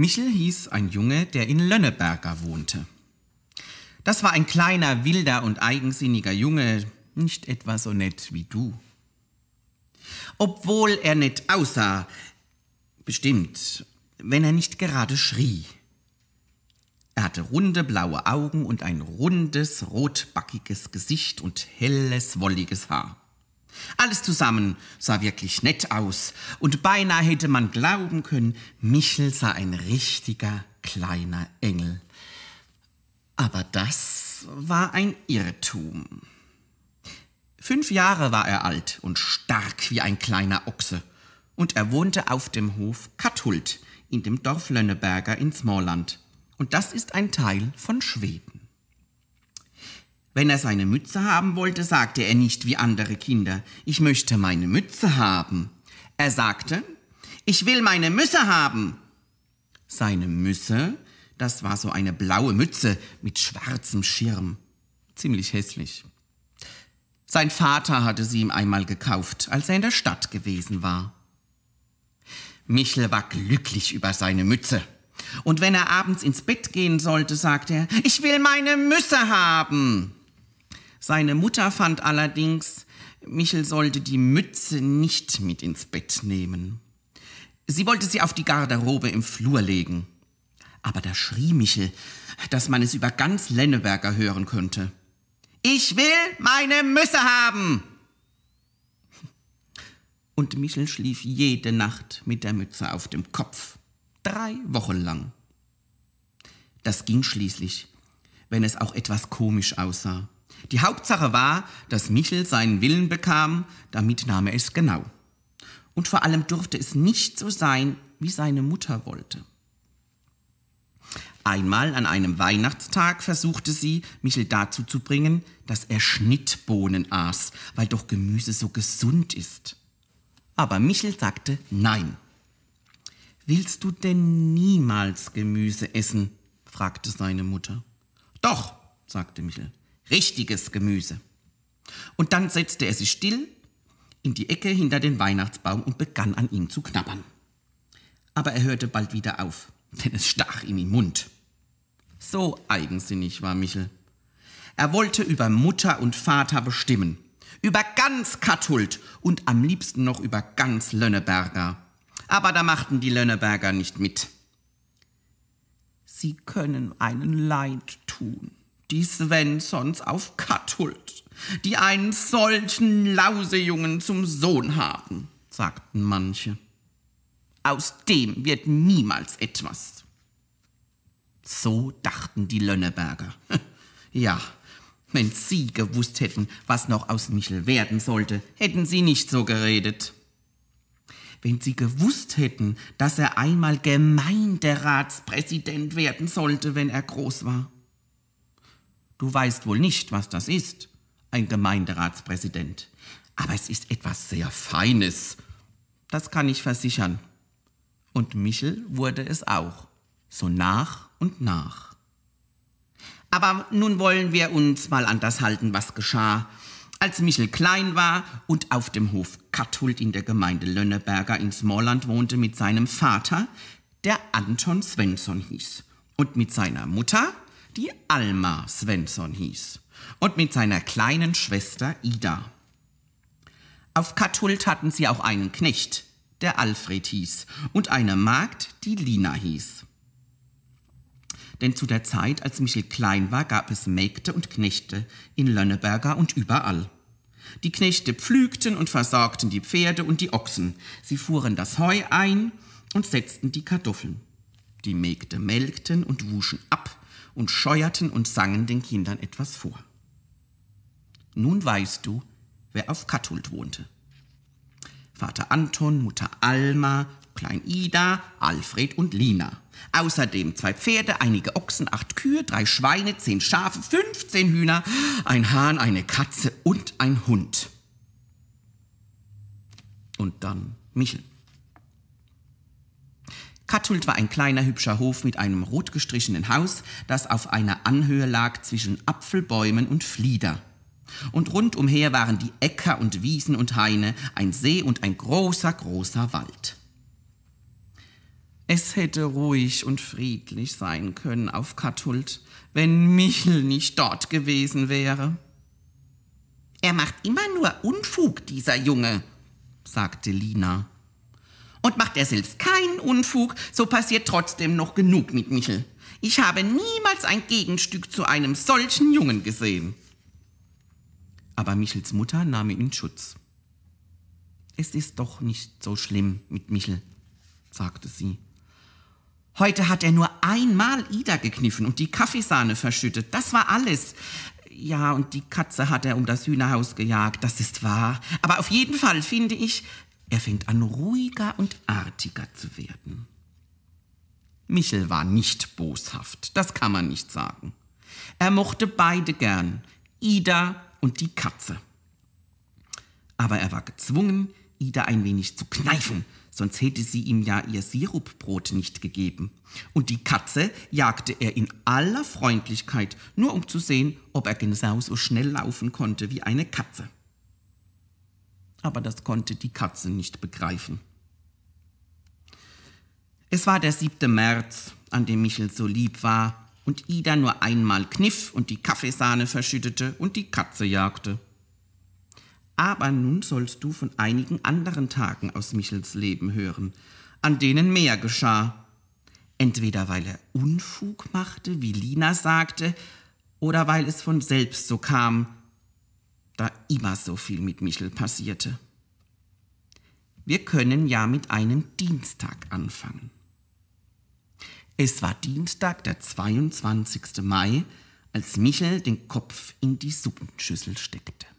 Michel hieß ein Junge, der in Lönneberger wohnte. Das war ein kleiner, wilder und eigensinniger Junge, nicht etwa so nett wie du. Obwohl er nett aussah, bestimmt, wenn er nicht gerade schrie. Er hatte runde blaue Augen und ein rundes, rotbackiges Gesicht und helles, wolliges Haar. Alles zusammen sah wirklich nett aus und beinahe hätte man glauben können, Michel sei ein richtiger kleiner Engel. Aber das war ein Irrtum. Fünf Jahre war er alt und stark wie ein kleiner Ochse. Und er wohnte auf dem Hof Kathult in dem Dorf Lönneberger in Smorland. Und das ist ein Teil von Schweden. Wenn er seine Mütze haben wollte, sagte er nicht wie andere Kinder, ich möchte meine Mütze haben. Er sagte, ich will meine Müsse haben. Seine Müsse, das war so eine blaue Mütze mit schwarzem Schirm. Ziemlich hässlich. Sein Vater hatte sie ihm einmal gekauft, als er in der Stadt gewesen war. Michel war glücklich über seine Mütze. Und wenn er abends ins Bett gehen sollte, sagte er, ich will meine Müsse haben. Seine Mutter fand allerdings, Michel sollte die Mütze nicht mit ins Bett nehmen. Sie wollte sie auf die Garderobe im Flur legen. Aber da schrie Michel, dass man es über ganz Lenneberger hören könnte. Ich will meine Müsse haben! Und Michel schlief jede Nacht mit der Mütze auf dem Kopf. Drei Wochen lang. Das ging schließlich, wenn es auch etwas komisch aussah. Die Hauptsache war, dass Michel seinen Willen bekam, damit nahm er es genau. Und vor allem durfte es nicht so sein, wie seine Mutter wollte. Einmal an einem Weihnachtstag versuchte sie, Michel dazu zu bringen, dass er Schnittbohnen aß, weil doch Gemüse so gesund ist. Aber Michel sagte nein. Willst du denn niemals Gemüse essen? fragte seine Mutter. Doch, sagte Michel. Richtiges Gemüse. Und dann setzte er sich still in die Ecke hinter den Weihnachtsbaum und begann an ihm zu knabbern. Aber er hörte bald wieder auf, denn es stach ihm im Mund. So eigensinnig war Michel. Er wollte über Mutter und Vater bestimmen, über ganz Kathult und am liebsten noch über ganz Lönneberger. Aber da machten die Lönneberger nicht mit. Sie können einen Leid tun, die Svensons auf Kathult, die einen solchen Lausejungen zum Sohn haben, sagten manche. Aus dem wird niemals etwas. So dachten die Lönneberger. ja, wenn sie gewusst hätten, was noch aus Michel werden sollte, hätten sie nicht so geredet. Wenn sie gewusst hätten, dass er einmal Gemeinderatspräsident werden sollte, wenn er groß war, Du weißt wohl nicht, was das ist, ein Gemeinderatspräsident. Aber es ist etwas sehr Feines. Das kann ich versichern. Und Michel wurde es auch. So nach und nach. Aber nun wollen wir uns mal an das halten, was geschah, als Michel klein war und auf dem Hof Kathult in der Gemeinde Lönneberger in Smallland wohnte mit seinem Vater, der Anton Svensson hieß, und mit seiner Mutter, die Alma Svensson hieß, und mit seiner kleinen Schwester Ida. Auf Kathult hatten sie auch einen Knecht, der Alfred hieß, und eine Magd, die Lina hieß. Denn zu der Zeit, als Michel klein war, gab es Mägde und Knechte in Lönneberger und überall. Die Knechte pflügten und versorgten die Pferde und die Ochsen. Sie fuhren das Heu ein und setzten die Kartoffeln. Die Mägde melkten und wuschen ab und scheuerten und sangen den Kindern etwas vor. Nun weißt du, wer auf Kathult wohnte. Vater Anton, Mutter Alma, Klein Ida, Alfred und Lina. Außerdem zwei Pferde, einige Ochsen, acht Kühe, drei Schweine, zehn Schafe, 15 Hühner, ein Hahn, eine Katze und ein Hund. Und dann Michel. Kattult war ein kleiner hübscher Hof mit einem rot gestrichenen Haus, das auf einer Anhöhe lag zwischen Apfelbäumen und Flieder. Und rundumher waren die Äcker und Wiesen und Haine, ein See und ein großer, großer Wald. Es hätte ruhig und friedlich sein können auf Kattult, wenn Michel nicht dort gewesen wäre. Er macht immer nur Unfug, dieser Junge, sagte Lina. Und macht er selbst keinen Unfug, so passiert trotzdem noch genug mit Michel. Ich habe niemals ein Gegenstück zu einem solchen Jungen gesehen. Aber Michels Mutter nahm ihn in Schutz. Es ist doch nicht so schlimm mit Michel, sagte sie. Heute hat er nur einmal Ida gekniffen und die Kaffeesahne verschüttet. Das war alles. Ja, und die Katze hat er um das Hühnerhaus gejagt, das ist wahr. Aber auf jeden Fall finde ich, er fängt an, ruhiger und artiger zu werden. Michel war nicht boshaft, das kann man nicht sagen. Er mochte beide gern, Ida und die Katze. Aber er war gezwungen, Ida ein wenig zu kneifen, sonst hätte sie ihm ja ihr Sirupbrot nicht gegeben. Und die Katze jagte er in aller Freundlichkeit, nur um zu sehen, ob er genau so schnell laufen konnte wie eine Katze aber das konnte die Katze nicht begreifen. Es war der 7. März, an dem Michel so lieb war und Ida nur einmal kniff und die Kaffeesahne verschüttete und die Katze jagte. Aber nun sollst du von einigen anderen Tagen aus Michels Leben hören, an denen mehr geschah. Entweder weil er Unfug machte, wie Lina sagte, oder weil es von selbst so kam, da immer so viel mit Michel passierte. Wir können ja mit einem Dienstag anfangen. Es war Dienstag, der 22. Mai, als Michel den Kopf in die Suppenschüssel steckte.